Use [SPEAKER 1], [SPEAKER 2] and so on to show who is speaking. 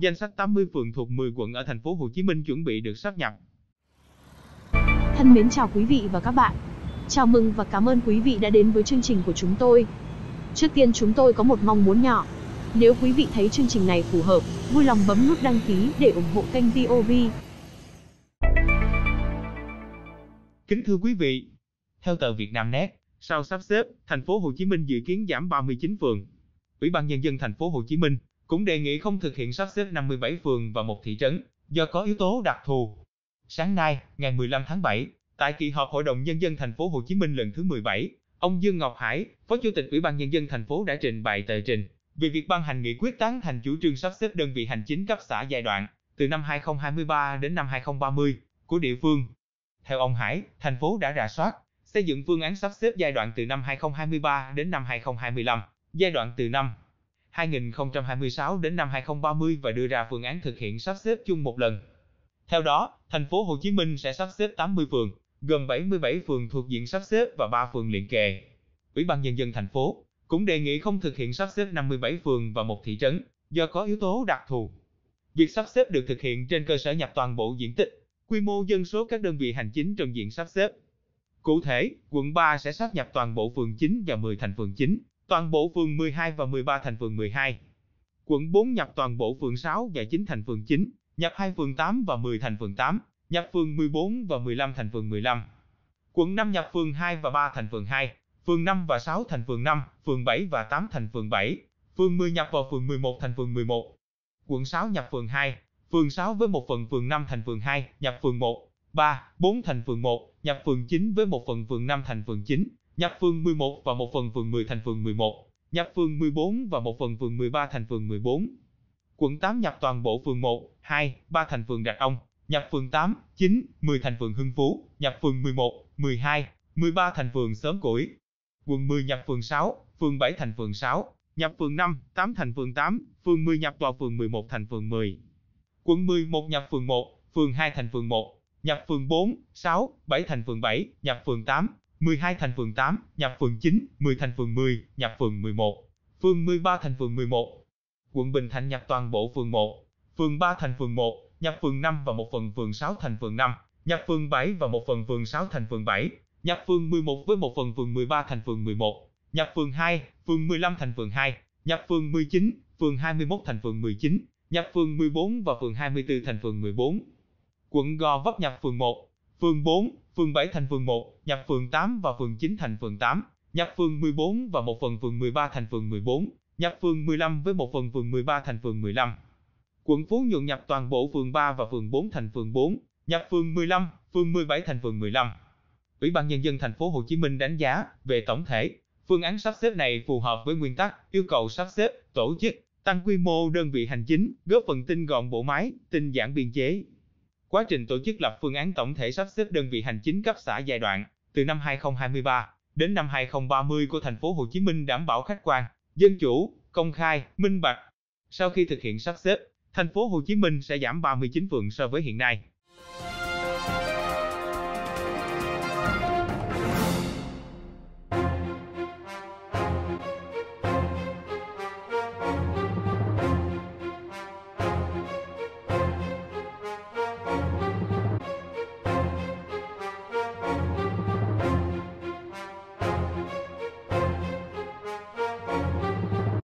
[SPEAKER 1] Danh sách 80 phường thuộc 10 quận ở thành phố Hồ Chí Minh chuẩn bị được sáp nhập. Thân mến chào quý vị và các bạn. Chào mừng và cảm ơn quý vị đã đến với chương trình của chúng tôi. Trước tiên chúng tôi có một mong muốn nhỏ. Nếu quý vị thấy chương trình này phù hợp, vui lòng bấm nút đăng ký để ủng hộ kênh VOV. Kính thưa quý vị, theo tờ Việt Nam Net, sau sắp xếp, thành phố Hồ Chí Minh dự kiến giảm 39 phường. Ủy ban nhân dân thành phố Hồ Chí Minh cũng đề nghị không thực hiện sắp xếp 57 phường và một thị trấn, do có yếu tố đặc thù. Sáng nay, ngày 15 tháng 7, tại kỳ họp Hội đồng nhân dân thành phố Hồ Chí Minh lần thứ 17, ông Dương Ngọc Hải, Phó Chủ tịch Ủy ban nhân dân thành phố đã trình bày tờ trình về việc ban hành nghị quyết tán thành chủ trương sắp xếp đơn vị hành chính cấp xã giai đoạn từ năm 2023 đến năm 2030 của địa phương. Theo ông Hải, thành phố đã rà soát, xây dựng phương án sắp xếp giai đoạn từ năm 2023 đến năm 2025, giai đoạn từ năm 2026 đến năm 2030 và đưa ra phương án thực hiện sắp xếp chung một lần. Theo đó, thành phố Hồ Chí Minh sẽ sắp xếp 80 phường, gồm 77 phường thuộc diện sắp xếp và 3 phường liền kề. Ủy ban nhân dân thành phố cũng đề nghị không thực hiện sắp xếp 57 phường và một thị trấn do có yếu tố đặc thù. Việc sắp xếp được thực hiện trên cơ sở nhập toàn bộ diện tích, quy mô dân số các đơn vị hành chính trong diện sắp xếp. Cụ thể, quận 3 sẽ sắp nhập toàn bộ phường chính và 10 thành phường chính toàn bộ phường 12 và 13 thành phường 12. Quận 4 nhập toàn bộ phường 6 và 9 thành phường 9, nhập 2 phường 8 và 10 thành phường 8, nhập phường 14 và 15 thành phường 15. Quận 5 nhập phường 2 và 3 thành phường 2, phường 5 và 6 thành phường 5, phường 7 và 8 thành phường 7, phường 10 nhập vào phường 11 thành phường 11. Quận 6 nhập phường 2, phường 6 với một phần phường 5 thành phường 2, nhập phường 1, 3, 4 thành phường 1, nhập phường 9 với một phần phường 5 thành phường 9, nhập phường 11 và một phần phường 10 thành phường 11, nhập phường 14 và một phần phường 13 thành phường 14. Quận 8 nhập toàn bộ phường 1, 2, 3 thành phường Rạch Ông, nhập phường 8, 9, 10 thành phường Hưng Phú, nhập phường 11, 12, 13 thành phường Sớm Củi. Quận 10 nhập phường 6, phường 7 thành phường 6, nhập phường 5, 8 thành phường 8, phường 10 nhập tòa phường 11 thành phường 10. Quận 11 nhập phường 1, phường 2 thành phường 1, nhập phường 4, 6, 7 thành phường 7, nhập phường 8, 12 thành phường 8, nhập phường 9, 10 thành phường 10, nhập phường 11, phường 13 thành phường 11. Quận Bình Thạnh nhập toàn bộ phường 1, phường 3 thành phường 1, nhập phường 5 và một phần phường 6 thành phường 5, nhập phường 7 và một phần phường 6 thành phường 7, nhập phường 11 với một phần phường 13 thành phường 11, nhập phường 2, phường 15 thành phường 2, nhập phường 19, phường 21 thành phường 19, nhập phường 14 và phường 24 thành phường 14. Quận Gò Vấp nhập phường 1, phường 4, phường 7 thành phường 1, nhập phường 8 và phường 9 thành phường 8, nhập phường 14 và một phần phường 13 thành phường 14, nhập phường 15 với một phần phường 13 thành phường 15. Quận Phú Nhuận nhập toàn bộ phường 3 và phường 4 thành phường 4, nhập phường 15, phường 17 thành phường 15. Ủy ban nhân dân thành phố Hồ Chí Minh đánh giá về tổng thể, phương án sắp xếp này phù hợp với nguyên tắc yêu cầu sắp xếp, tổ chức, tăng quy mô đơn vị hành chính, góp phần tinh gọn bộ máy, tinh giản biên chế, Quá trình tổ chức lập phương án tổng thể sắp xếp đơn vị hành chính cấp xã giai đoạn từ năm 2023 đến năm 2030 của thành phố Hồ Chí Minh đảm bảo khách quan, dân chủ, công khai, minh bạch. Sau khi thực hiện sắp xếp, thành phố Hồ Chí Minh sẽ giảm 39 phường so với hiện nay.